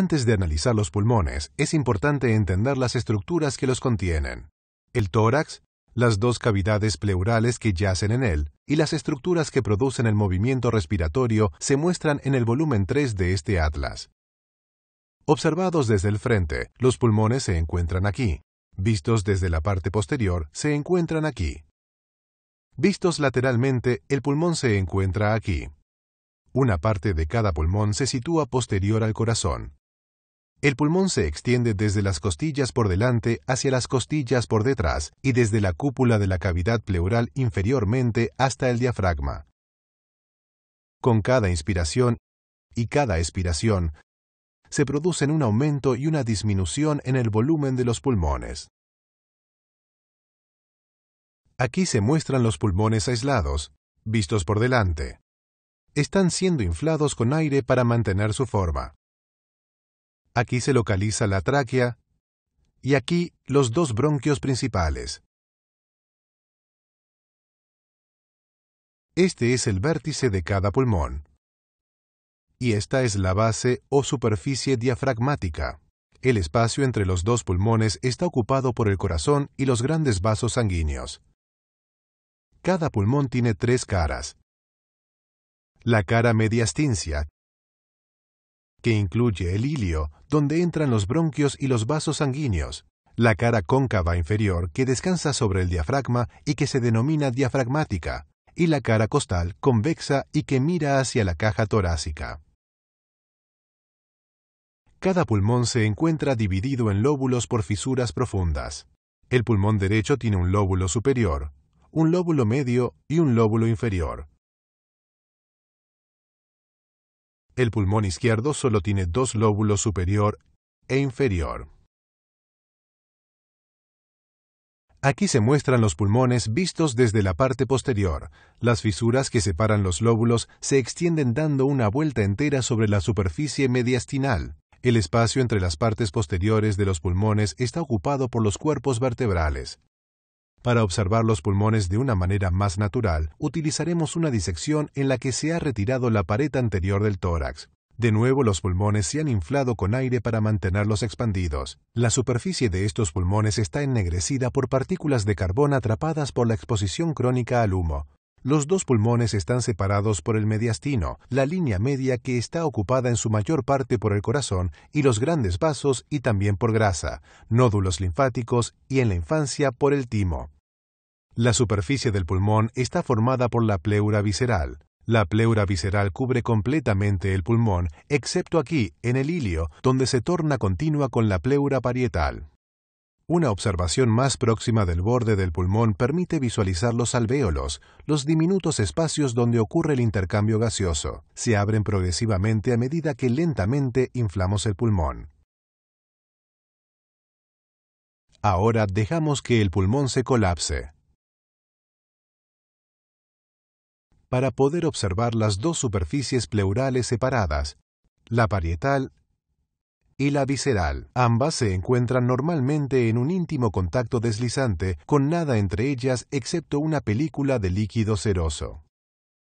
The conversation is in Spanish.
Antes de analizar los pulmones, es importante entender las estructuras que los contienen. El tórax, las dos cavidades pleurales que yacen en él y las estructuras que producen el movimiento respiratorio se muestran en el volumen 3 de este atlas. Observados desde el frente, los pulmones se encuentran aquí. Vistos desde la parte posterior, se encuentran aquí. Vistos lateralmente, el pulmón se encuentra aquí. Una parte de cada pulmón se sitúa posterior al corazón, el pulmón se extiende desde las costillas por delante hacia las costillas por detrás y desde la cúpula de la cavidad pleural inferiormente hasta el diafragma. Con cada inspiración y cada expiración, se producen un aumento y una disminución en el volumen de los pulmones. Aquí se muestran los pulmones aislados, vistos por delante. Están siendo inflados con aire para mantener su forma. Aquí se localiza la tráquea y aquí los dos bronquios principales. Este es el vértice de cada pulmón. Y esta es la base o superficie diafragmática. El espacio entre los dos pulmones está ocupado por el corazón y los grandes vasos sanguíneos. Cada pulmón tiene tres caras. La cara mediastincia, que incluye el ilio, donde entran los bronquios y los vasos sanguíneos, la cara cóncava inferior que descansa sobre el diafragma y que se denomina diafragmática, y la cara costal convexa y que mira hacia la caja torácica. Cada pulmón se encuentra dividido en lóbulos por fisuras profundas. El pulmón derecho tiene un lóbulo superior, un lóbulo medio y un lóbulo inferior, El pulmón izquierdo solo tiene dos lóbulos superior e inferior. Aquí se muestran los pulmones vistos desde la parte posterior. Las fisuras que separan los lóbulos se extienden dando una vuelta entera sobre la superficie mediastinal. El espacio entre las partes posteriores de los pulmones está ocupado por los cuerpos vertebrales. Para observar los pulmones de una manera más natural, utilizaremos una disección en la que se ha retirado la pared anterior del tórax. De nuevo los pulmones se han inflado con aire para mantenerlos expandidos. La superficie de estos pulmones está ennegrecida por partículas de carbón atrapadas por la exposición crónica al humo. Los dos pulmones están separados por el mediastino, la línea media que está ocupada en su mayor parte por el corazón y los grandes vasos y también por grasa, nódulos linfáticos y en la infancia por el timo. La superficie del pulmón está formada por la pleura visceral. La pleura visceral cubre completamente el pulmón, excepto aquí, en el ilio, donde se torna continua con la pleura parietal. Una observación más próxima del borde del pulmón permite visualizar los alvéolos, los diminutos espacios donde ocurre el intercambio gaseoso. Se abren progresivamente a medida que lentamente inflamos el pulmón. Ahora dejamos que el pulmón se colapse. para poder observar las dos superficies pleurales separadas, la parietal y la visceral. Ambas se encuentran normalmente en un íntimo contacto deslizante con nada entre ellas excepto una película de líquido seroso.